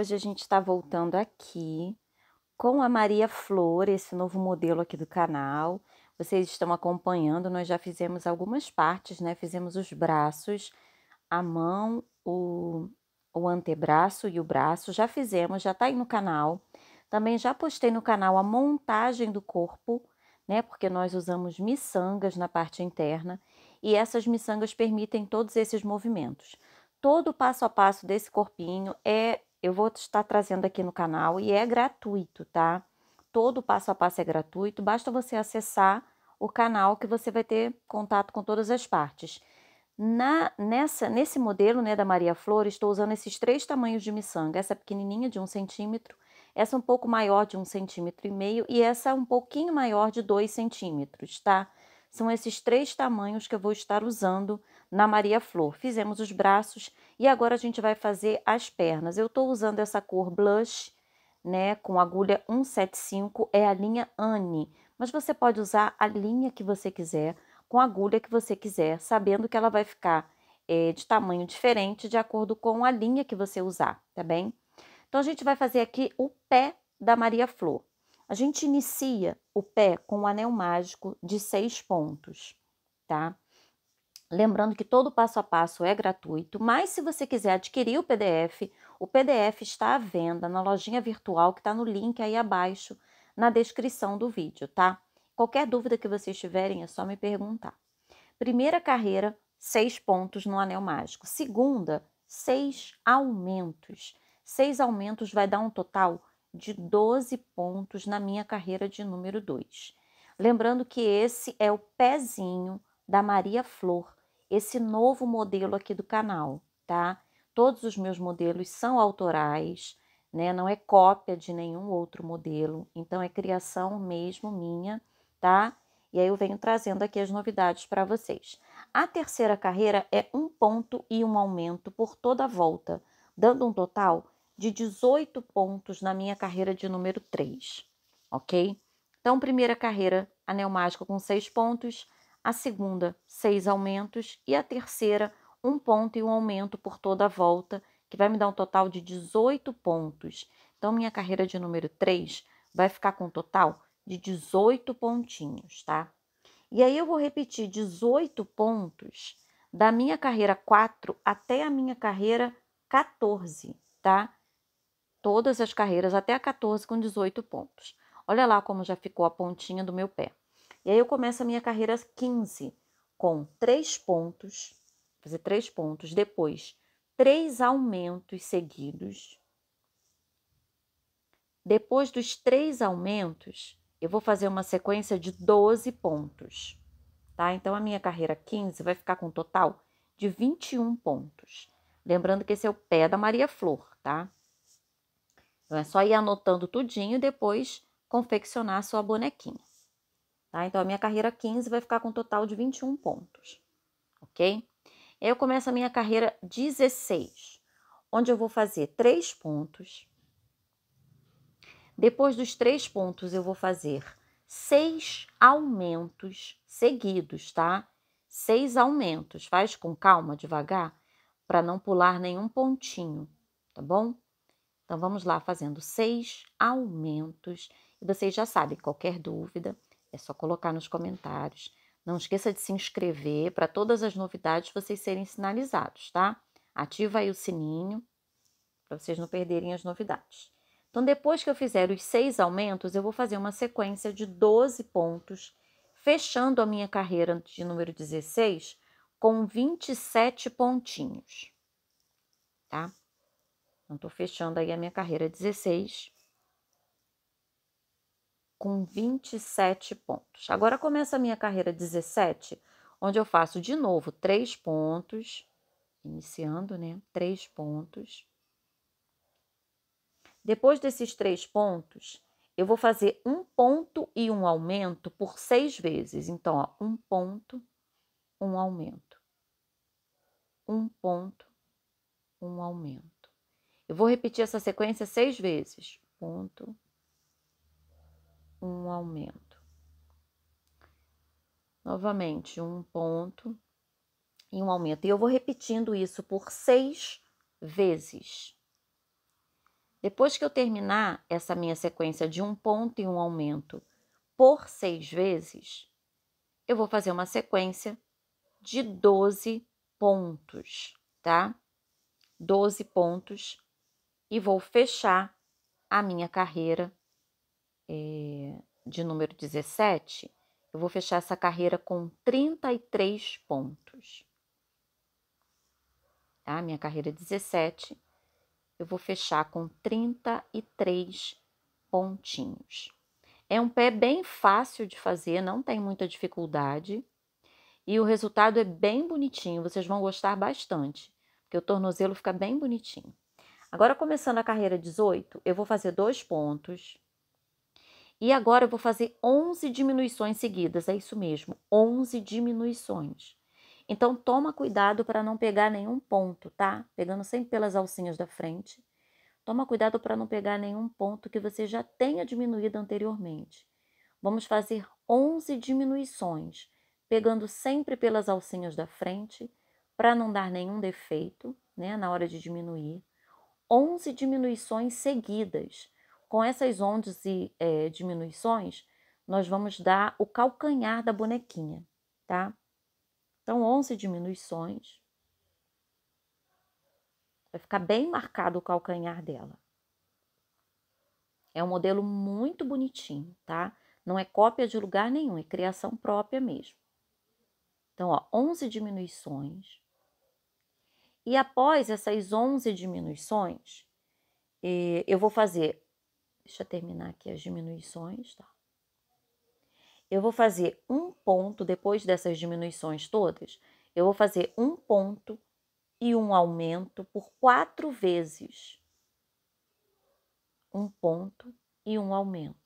hoje a gente está voltando aqui com a Maria Flor, esse novo modelo aqui do canal. Vocês estão acompanhando, nós já fizemos algumas partes, né? Fizemos os braços, a mão, o, o antebraço e o braço, já fizemos, já está aí no canal. Também já postei no canal a montagem do corpo, né? Porque nós usamos miçangas na parte interna e essas miçangas permitem todos esses movimentos todo o passo a passo desse corpinho é eu vou estar trazendo aqui no canal e é gratuito, tá? Todo passo a passo é gratuito, basta você acessar o canal que você vai ter contato com todas as partes. Na, nessa, nesse modelo né, da Maria Flor, estou usando esses três tamanhos de miçanga. Essa pequenininha de um centímetro, essa um pouco maior de um centímetro e meio e essa um pouquinho maior de dois centímetros, tá? São esses três tamanhos que eu vou estar usando na Maria Flor. Fizemos os braços e agora a gente vai fazer as pernas. Eu estou usando essa cor blush, né, com agulha 175, é a linha Anne. Mas você pode usar a linha que você quiser, com a agulha que você quiser, sabendo que ela vai ficar é, de tamanho diferente de acordo com a linha que você usar, tá bem? Então, a gente vai fazer aqui o pé da Maria Flor. A gente inicia o pé com o um anel mágico de seis pontos, tá? Lembrando que todo passo a passo é gratuito, mas se você quiser adquirir o PDF, o PDF está à venda na lojinha virtual que está no link aí abaixo na descrição do vídeo, tá? Qualquer dúvida que vocês tiverem é só me perguntar. Primeira carreira, seis pontos no anel mágico. Segunda, seis aumentos. Seis aumentos vai dar um total de 12 pontos na minha carreira de número 2. Lembrando que esse é o pezinho da Maria Flor, esse novo modelo aqui do canal, tá? Todos os meus modelos são autorais, né? Não é cópia de nenhum outro modelo, então é criação mesmo minha, tá? E aí eu venho trazendo aqui as novidades para vocês. A terceira carreira é um ponto e um aumento por toda a volta, dando um total de 18 pontos na minha carreira de número 3, ok? Então, primeira carreira anel mágico com 6 pontos, a segunda, 6 aumentos, e a terceira, um ponto e um aumento por toda a volta, que vai me dar um total de 18 pontos. Então, minha carreira de número 3 vai ficar com um total de 18 pontinhos, tá? E aí eu vou repetir 18 pontos da minha carreira 4 até a minha carreira 14, tá? todas as carreiras até a 14 com 18 pontos. Olha lá como já ficou a pontinha do meu pé. E aí eu começo a minha carreira 15 com 3 pontos, fazer 3 pontos, depois 3 aumentos seguidos. Depois dos 3 aumentos, eu vou fazer uma sequência de 12 pontos, tá? Então a minha carreira 15 vai ficar com um total de 21 pontos. Lembrando que esse é o pé da Maria Flor, tá? Então é só ir anotando tudinho e depois confeccionar a sua bonequinha. Tá? Então a minha carreira 15 vai ficar com um total de 21 pontos, ok? Eu começo a minha carreira 16, onde eu vou fazer 3 pontos. Depois dos 3 pontos, eu vou fazer 6 aumentos seguidos, tá? 6 aumentos. Faz com calma, devagar, para não pular nenhum pontinho, tá bom? Então vamos lá fazendo seis aumentos e vocês já sabem, qualquer dúvida é só colocar nos comentários. Não esqueça de se inscrever para todas as novidades vocês serem sinalizados, tá? Ativa aí o sininho para vocês não perderem as novidades. Então, depois que eu fizer os seis aumentos, eu vou fazer uma sequência de 12 pontos, fechando a minha carreira de número 16 com 27 pontinhos, tá? Então, estou fechando aí a minha carreira 16 com 27 pontos. Agora começa a minha carreira 17, onde eu faço de novo três pontos, iniciando, né? Três pontos. Depois desses três pontos, eu vou fazer um ponto e um aumento por seis vezes. Então, ó, um ponto, um aumento. Um ponto, um aumento. Eu vou repetir essa sequência seis vezes. Ponto. Um aumento. Novamente, um ponto e um aumento. E eu vou repetindo isso por seis vezes. Depois que eu terminar essa minha sequência de um ponto e um aumento por seis vezes, eu vou fazer uma sequência de 12 pontos, tá? 12 pontos e vou fechar a minha carreira é, de número 17. Eu vou fechar essa carreira com 33 pontos. Tá? Minha carreira 17, é eu vou fechar com 33 pontinhos. É um pé bem fácil de fazer, não tem muita dificuldade. E o resultado é bem bonitinho, vocês vão gostar bastante, porque o tornozelo fica bem bonitinho. Agora, começando a carreira 18, eu vou fazer dois pontos. E agora eu vou fazer 11 diminuições seguidas, é isso mesmo, 11 diminuições. Então, toma cuidado para não pegar nenhum ponto, tá? Pegando sempre pelas alcinhas da frente. Toma cuidado para não pegar nenhum ponto que você já tenha diminuído anteriormente. Vamos fazer 11 diminuições, pegando sempre pelas alcinhas da frente, para não dar nenhum defeito, né, na hora de diminuir. 11 diminuições seguidas. Com essas 11 é, diminuições, nós vamos dar o calcanhar da bonequinha, tá? Então, 11 diminuições. Vai ficar bem marcado o calcanhar dela. É um modelo muito bonitinho, tá? Não é cópia de lugar nenhum, é criação própria mesmo. Então, ó, 11 diminuições. E após essas 11 diminuições, eh, eu vou fazer. Deixa eu terminar aqui as diminuições, tá? Eu vou fazer um ponto, depois dessas diminuições todas, eu vou fazer um ponto e um aumento por quatro vezes. Um ponto e um aumento.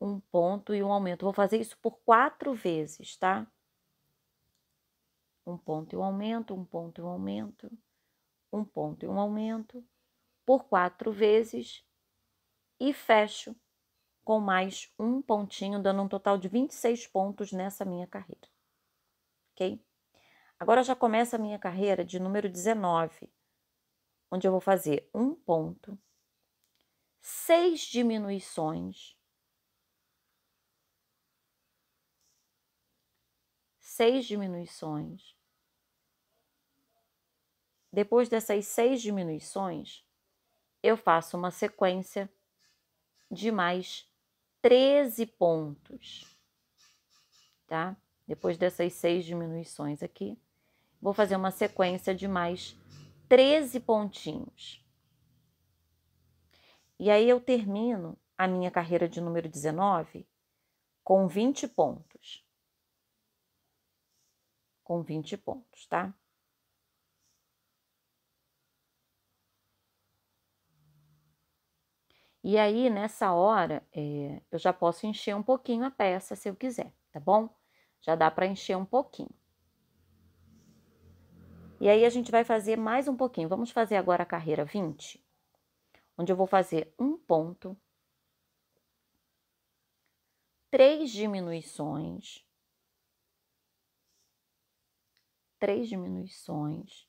Um ponto e um aumento. Vou fazer isso por quatro vezes, tá? um ponto e um aumento, um ponto e um aumento, um ponto e um aumento, por quatro vezes e fecho com mais um pontinho, dando um total de 26 pontos nessa minha carreira. Ok? Agora já começa a minha carreira de número 19, onde eu vou fazer um ponto, seis diminuições. seis diminuições, depois dessas seis diminuições, eu faço uma sequência de mais 13 pontos, tá? Depois dessas seis diminuições aqui, vou fazer uma sequência de mais 13 pontinhos. E aí eu termino a minha carreira de número 19 com 20 pontos. Com 20 pontos, tá? E aí, nessa hora, é, eu já posso encher um pouquinho a peça se eu quiser, tá bom? Já dá para encher um pouquinho. E aí, a gente vai fazer mais um pouquinho. Vamos fazer agora a carreira 20, onde eu vou fazer um ponto, três diminuições, três diminuições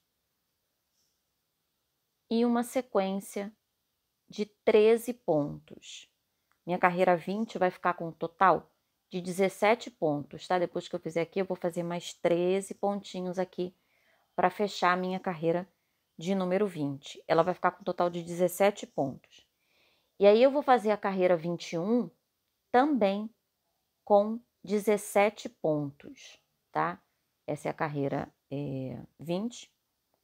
e uma sequência de 13 pontos. Minha carreira 20 vai ficar com um total de 17 pontos, tá? Depois que eu fizer aqui, eu vou fazer mais 13 pontinhos aqui para fechar a minha carreira de número 20. Ela vai ficar com um total de 17 pontos. E aí eu vou fazer a carreira 21 também com 17 pontos, tá? Essa é a carreira é, eh, 20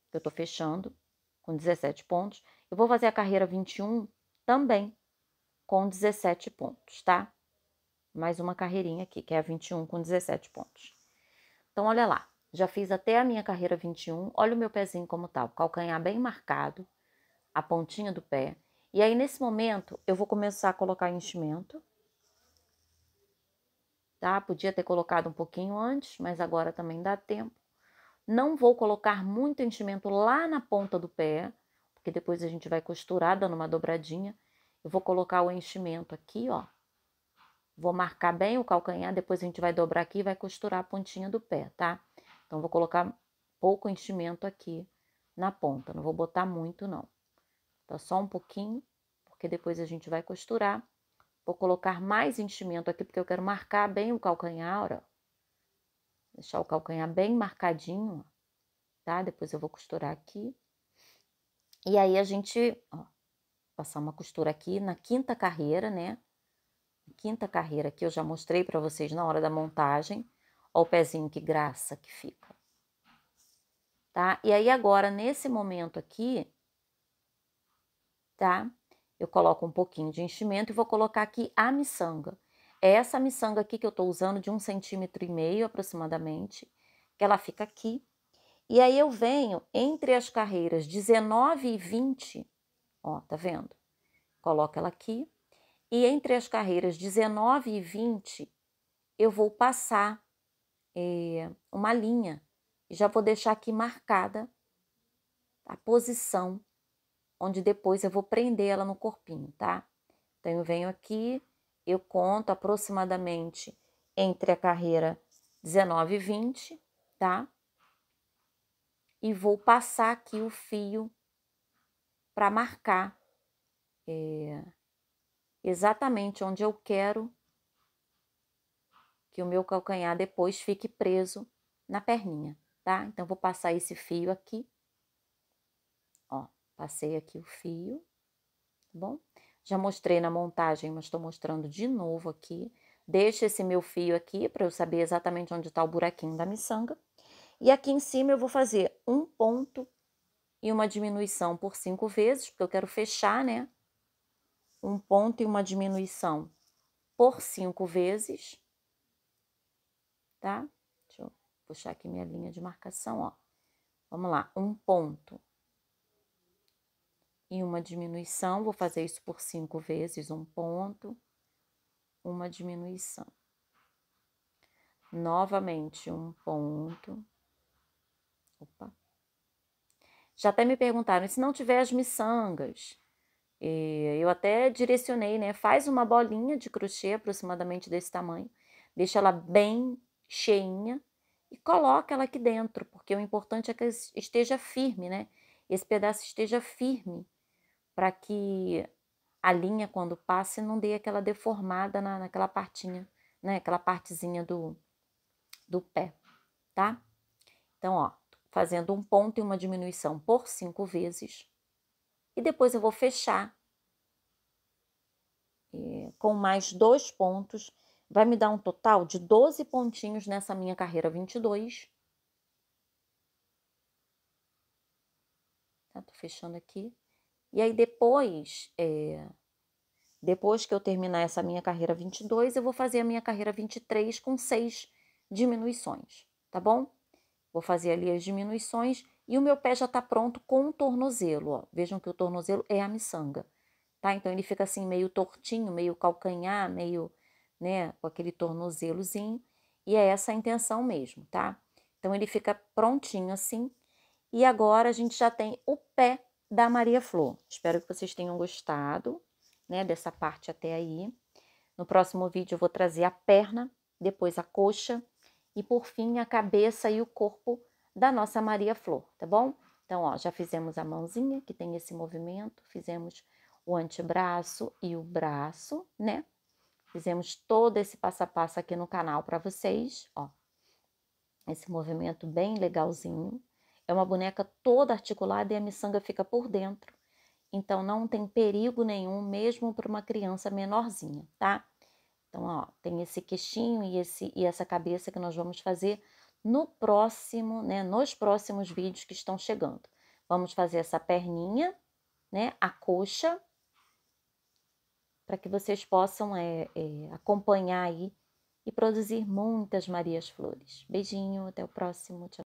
que eu tô fechando com 17 pontos. Eu vou fazer a carreira 21 também com 17 pontos, tá? Mais uma carreirinha aqui, que é a 21 com 17 pontos. Então, olha lá. Já fiz até a minha carreira 21. Olha o meu pezinho como tá. O calcanhar bem marcado, a pontinha do pé. E aí, nesse momento, eu vou começar a colocar enchimento. Tá? Podia ter colocado um pouquinho antes, mas agora também dá tempo. Não vou colocar muito enchimento lá na ponta do pé, porque depois a gente vai costurar dando uma dobradinha. Eu vou colocar o enchimento aqui, ó. Vou marcar bem o calcanhar, depois a gente vai dobrar aqui e vai costurar a pontinha do pé, tá? Então, vou colocar pouco enchimento aqui na ponta, não vou botar muito não. Tá só um pouquinho, porque depois a gente vai costurar. Vou colocar mais enchimento aqui, porque eu quero marcar bem o calcanhar, ó. Deixar o calcanhar bem marcadinho, ó, tá? Depois eu vou costurar aqui. E aí a gente, ó, passar uma costura aqui na quinta carreira, né? Quinta carreira que eu já mostrei para vocês na hora da montagem. Ó o pezinho que graça que fica. Tá? E aí agora, nesse momento aqui, tá? Eu coloco um pouquinho de enchimento e vou colocar aqui a miçanga. Essa miçanga aqui que eu estou usando de um centímetro e meio aproximadamente, que ela fica aqui. E aí eu venho entre as carreiras 19 e 20, ó, tá vendo? coloca ela aqui. E entre as carreiras 19 e 20, eu vou passar é, uma linha. E já vou deixar aqui marcada a posição, onde depois eu vou prender ela no corpinho, tá? Então, eu venho aqui, eu conto aproximadamente entre a carreira 19 e 20, tá? E vou passar aqui o fio para marcar é, exatamente onde eu quero que o meu calcanhar depois fique preso na perninha, tá? Então, vou passar esse fio aqui. Ó, passei aqui o fio, tá bom? Já mostrei na montagem, mas estou mostrando de novo aqui. Deixo esse meu fio aqui para eu saber exatamente onde está o buraquinho da miçanga. E aqui em cima eu vou fazer um ponto e uma diminuição por cinco vezes, porque eu quero fechar, né? Um ponto e uma diminuição por cinco vezes, tá? Deixa eu puxar aqui minha linha de marcação, ó. Vamos lá, um ponto e uma diminuição. Vou fazer isso por cinco vezes, um ponto, uma diminuição. Novamente, um ponto. Opa. Já até me perguntaram, se não tiver as miçangas? Eu até direcionei, né? Faz uma bolinha de crochê aproximadamente desse tamanho, deixa ela bem cheinha e coloca ela aqui dentro, porque o importante é que esteja firme, né? Esse pedaço esteja firme para que a linha, quando passe, não dê aquela deformada na, naquela partinha, né? Aquela partezinha do, do pé, tá? Então, ó, fazendo um ponto e uma diminuição por cinco vezes. E depois eu vou fechar e, com mais dois pontos. Vai me dar um total de 12 pontinhos nessa minha carreira 22. Tá, tô fechando aqui. E aí depois, é, depois que eu terminar essa minha carreira 22, eu vou fazer a minha carreira 23 com seis diminuições, tá bom? Vou fazer ali as diminuições e o meu pé já está pronto com o tornozelo, ó. Vejam que o tornozelo é a miçanga, tá? Então ele fica assim meio tortinho, meio calcanhar, meio, né, com aquele tornozelozinho. E é essa a intenção mesmo, tá? Então ele fica prontinho assim. E agora a gente já tem o pé da Maria Flor. Espero que vocês tenham gostado, né, dessa parte até aí. No próximo vídeo eu vou trazer a perna, depois a coxa e por fim a cabeça e o corpo da nossa Maria Flor, tá bom? Então, ó, já fizemos a mãozinha, que tem esse movimento, fizemos o antebraço e o braço, né? Fizemos todo esse passo a passo aqui no canal para vocês, ó. Esse movimento bem legalzinho. É uma boneca toda articulada e a miçanga fica por dentro. Então não tem perigo nenhum, mesmo para uma criança menorzinha, tá? Então, ó, tem esse queixinho e, esse, e essa cabeça que nós vamos fazer no próximo, né? Nos próximos vídeos que estão chegando. Vamos fazer essa perninha, né? A coxa, para que vocês possam é, é, acompanhar aí e produzir muitas Marias Flores. Beijinho, até o próximo. Tchau.